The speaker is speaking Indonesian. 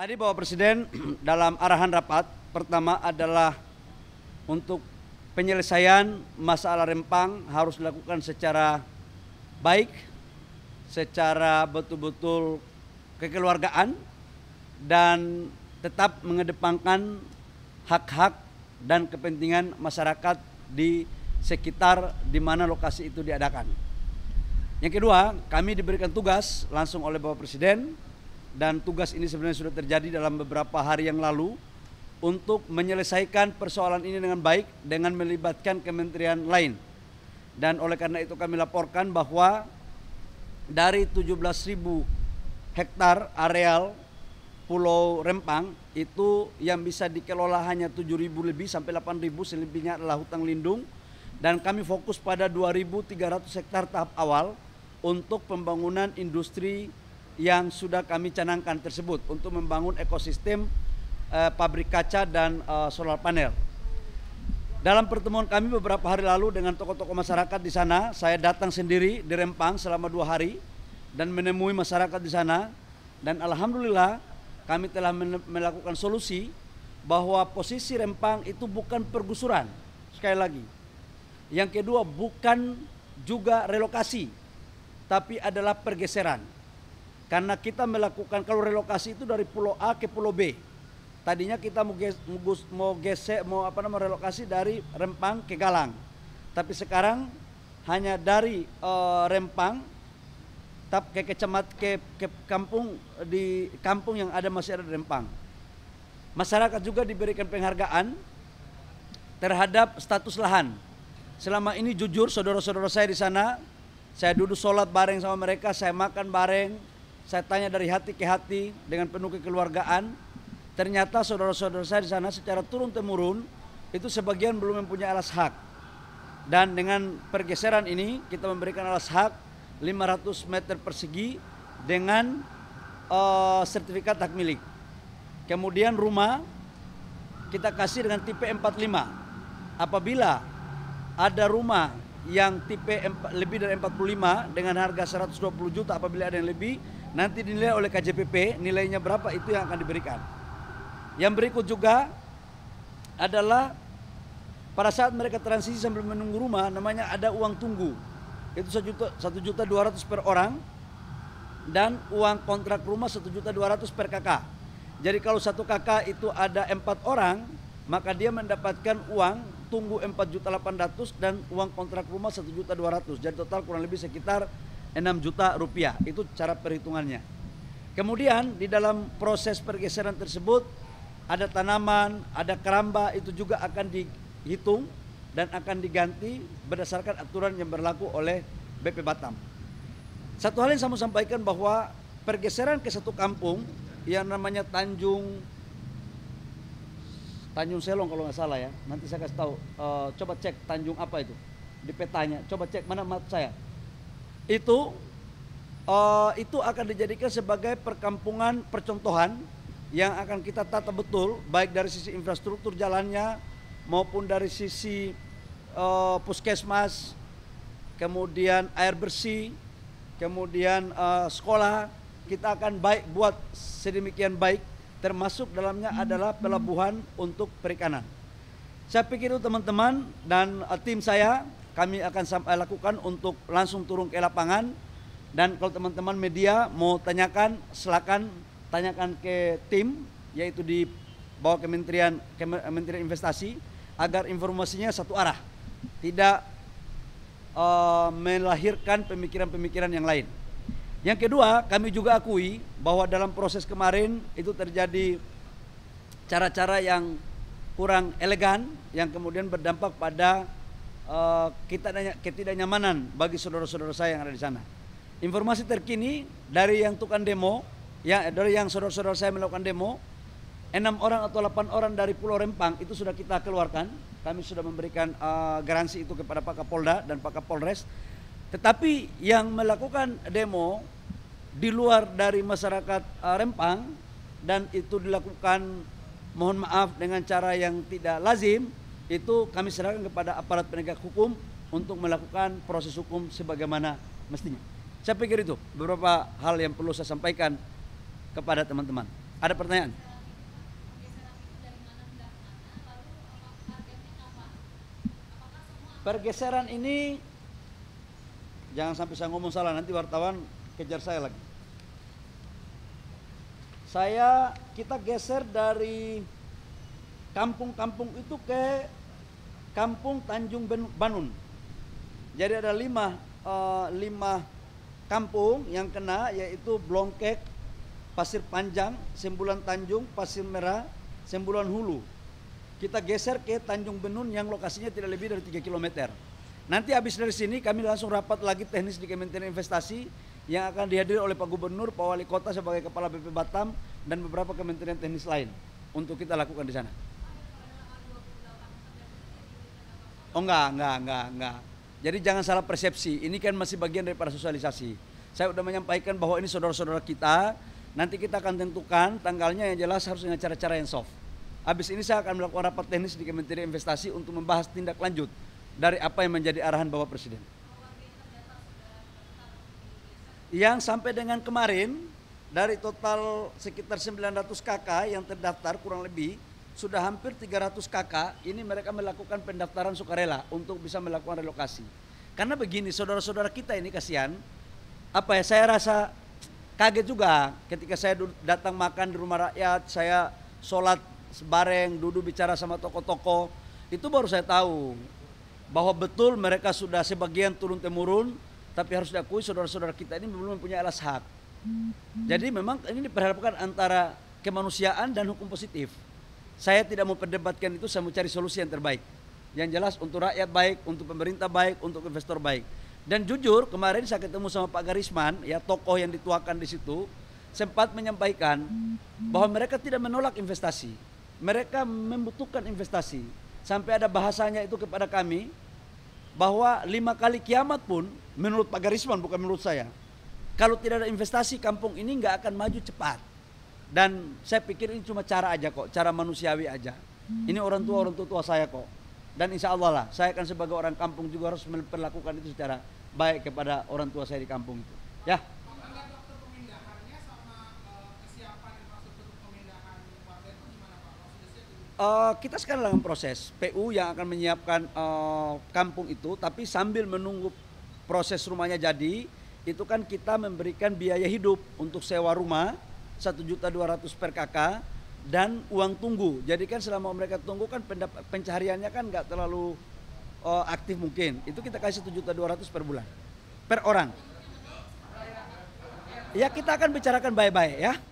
Tadi Bapak Presiden dalam arahan rapat pertama adalah untuk penyelesaian masalah Rempang harus dilakukan secara baik, secara betul-betul kekeluargaan dan tetap mengedepankan hak-hak dan kepentingan masyarakat di sekitar di mana lokasi itu diadakan. Yang kedua, kami diberikan tugas langsung oleh Bapak Presiden dan tugas ini sebenarnya sudah terjadi dalam beberapa hari yang lalu untuk menyelesaikan persoalan ini dengan baik dengan melibatkan kementerian lain. Dan oleh karena itu kami laporkan bahwa dari 17.000 hektar areal Pulau Rempang itu yang bisa dikelola hanya 7.000 lebih sampai 8.000 selebihnya adalah hutang lindung dan kami fokus pada 2.300 hektar tahap awal untuk pembangunan industri yang sudah kami canangkan tersebut untuk membangun ekosistem uh, pabrik kaca dan uh, solar panel. Dalam pertemuan kami beberapa hari lalu dengan tokoh-tokoh masyarakat di sana, saya datang sendiri di Rempang selama dua hari dan menemui masyarakat di sana. Dan alhamdulillah kami telah melakukan solusi bahwa posisi Rempang itu bukan pergusuran. Sekali lagi. Yang kedua bukan juga relokasi, tapi adalah pergeseran. Karena kita melakukan kalau relokasi itu dari pulau A ke pulau B. Tadinya kita mau mau gesek mau apa namanya relokasi dari Rempang ke Galang. Tapi sekarang hanya dari uh, Rempang tap ke kecamatan ke, ke kampung di kampung yang ada masih ada di Rempang. Masyarakat juga diberikan penghargaan terhadap status lahan. Selama ini jujur saudara-saudara saya di sana, saya duduk sholat bareng sama mereka, saya makan bareng, saya tanya dari hati ke hati dengan penuh kekeluargaan. Ternyata saudara-saudara saya di sana secara turun-temurun itu sebagian belum mempunyai alas hak. Dan dengan pergeseran ini kita memberikan alas hak 500 meter persegi dengan uh, sertifikat hak milik. Kemudian rumah kita kasih dengan tipe 45. Apabila ada rumah yang tipe lebih dari 45 dengan harga 120 juta apabila ada yang lebih Nanti dinilai oleh KJPP nilainya berapa itu yang akan diberikan. Yang berikut juga adalah pada saat mereka transisi sambil menunggu rumah namanya ada uang tunggu. Itu satu juta dua ratus per orang dan uang kontrak rumah satu juta dua ratus per KK. Jadi kalau satu KK itu ada empat orang maka dia mendapatkan uang tunggu empat juta delapan ratus dan uang kontrak rumah satu juta dua ratus Jadi total kurang lebih sekitar 6 juta rupiah. Itu cara perhitungannya. Kemudian di dalam proses pergeseran tersebut ada tanaman, ada keramba itu juga akan dihitung dan akan diganti berdasarkan aturan yang berlaku oleh BP Batam. Satu hal yang saya mau sampaikan bahwa pergeseran ke satu kampung yang namanya Tanjung Tanjung Selong kalau nggak salah ya. Nanti saya kasih tahu. Uh, coba cek Tanjung apa itu di petanya. Coba cek mana map saya itu uh, itu akan dijadikan sebagai perkampungan percontohan yang akan kita tata betul baik dari sisi infrastruktur jalannya maupun dari sisi uh, puskesmas, kemudian air bersih, kemudian uh, sekolah kita akan baik buat sedemikian baik termasuk dalamnya adalah pelabuhan untuk perikanan. Saya pikir itu teman-teman dan uh, tim saya kami akan eh, lakukan untuk langsung turun ke lapangan dan kalau teman-teman media mau tanyakan silakan tanyakan ke tim yaitu di bawah Kementerian Kementerian eh, Investasi agar informasinya satu arah tidak uh, melahirkan pemikiran-pemikiran yang lain. Yang kedua, kami juga akui bahwa dalam proses kemarin itu terjadi cara-cara yang kurang elegan yang kemudian berdampak pada uh, ketidaknyamanan bagi saudara-saudara saya yang ada di sana. Informasi terkini dari yang tukang demo, ya dari yang saudara-saudara saya melakukan demo, enam orang atau delapan orang dari Pulau Rempang itu sudah kita keluarkan. Kami sudah memberikan uh, garansi itu kepada Pak Kapolda dan Pak Kapolres. Tetapi yang melakukan demo di luar dari masyarakat uh, Rempang dan itu dilakukan mohon maaf dengan cara yang tidak lazim itu kami serahkan kepada aparat penegak hukum untuk melakukan proses hukum sebagaimana mestinya. Saya pikir itu beberapa hal yang perlu saya sampaikan kepada teman-teman. Ada pertanyaan? Pergeseran ini jangan sampai saya ngomong salah nanti wartawan kejar saya lagi. Saya kita geser dari kampung-kampung itu ke Kampung Tanjung Banun. Jadi ada lima, uh, lima kampung yang kena yaitu Blongkek, Pasir Panjang, Sembulan Tanjung, Pasir Merah, Sembulan Hulu. Kita geser ke Tanjung Benun yang lokasinya tidak lebih dari 3 km. Nanti habis dari sini kami langsung rapat lagi teknis di Kementerian Investasi yang akan dihadiri oleh Pak Gubernur, Pak Wali Kota sebagai Kepala BP Batam dan beberapa kementerian teknis lain untuk kita lakukan di sana. Oh enggak, enggak, enggak, enggak. Jadi jangan salah persepsi. Ini kan masih bagian dari para sosialisasi. Saya sudah menyampaikan bahwa ini saudara-saudara kita. Nanti kita akan tentukan tanggalnya yang jelas harus dengan cara-cara yang soft. Habis ini saya akan melakukan rapat teknis di Kementerian Investasi untuk membahas tindak lanjut dari apa yang menjadi arahan Bapak Presiden. Yang sampai dengan kemarin dari total sekitar 900 KK yang terdaftar kurang lebih sudah hampir 300 kakak ini mereka melakukan pendaftaran sukarela untuk bisa melakukan relokasi. Karena begini, saudara-saudara kita ini kasihan, apa ya saya rasa kaget juga ketika saya datang makan di rumah rakyat, saya sholat bareng duduk bicara sama toko-toko itu baru saya tahu bahwa betul mereka sudah sebagian turun temurun, tapi harus diakui saudara-saudara kita ini belum mempunyai alas hak. Jadi memang ini diperhadapkan antara kemanusiaan dan hukum positif. Saya tidak mau perdebatkan itu, saya mau cari solusi yang terbaik. Yang jelas untuk rakyat baik, untuk pemerintah baik, untuk investor baik. Dan jujur kemarin saya ketemu sama Pak Garisman, ya tokoh yang dituakan di situ, sempat menyampaikan bahwa mereka tidak menolak investasi. Mereka membutuhkan investasi. Sampai ada bahasanya itu kepada kami bahwa lima kali kiamat pun menurut Pak Garisman bukan menurut saya. Kalau tidak ada investasi kampung ini nggak akan maju cepat. Dan saya pikir ini cuma cara aja kok, cara manusiawi aja. Ini orang tua orang tua, tua saya kok. Dan insya Allah lah, saya kan sebagai orang kampung juga harus melakukan itu secara baik kepada orang tua saya di kampung itu. Ya. Uh, kita sekarang dalam proses PU yang akan menyiapkan uh, kampung itu, tapi sambil menunggu proses rumahnya jadi, itu kan kita memberikan biaya hidup untuk sewa rumah satu juta dua ratus per KK dan uang tunggu. Jadi kan selama mereka tunggu kan pencariannya kan nggak terlalu uh, aktif mungkin. Itu kita kasih satu juta dua ratus per bulan per orang. Ya kita akan bicarakan baik-baik ya.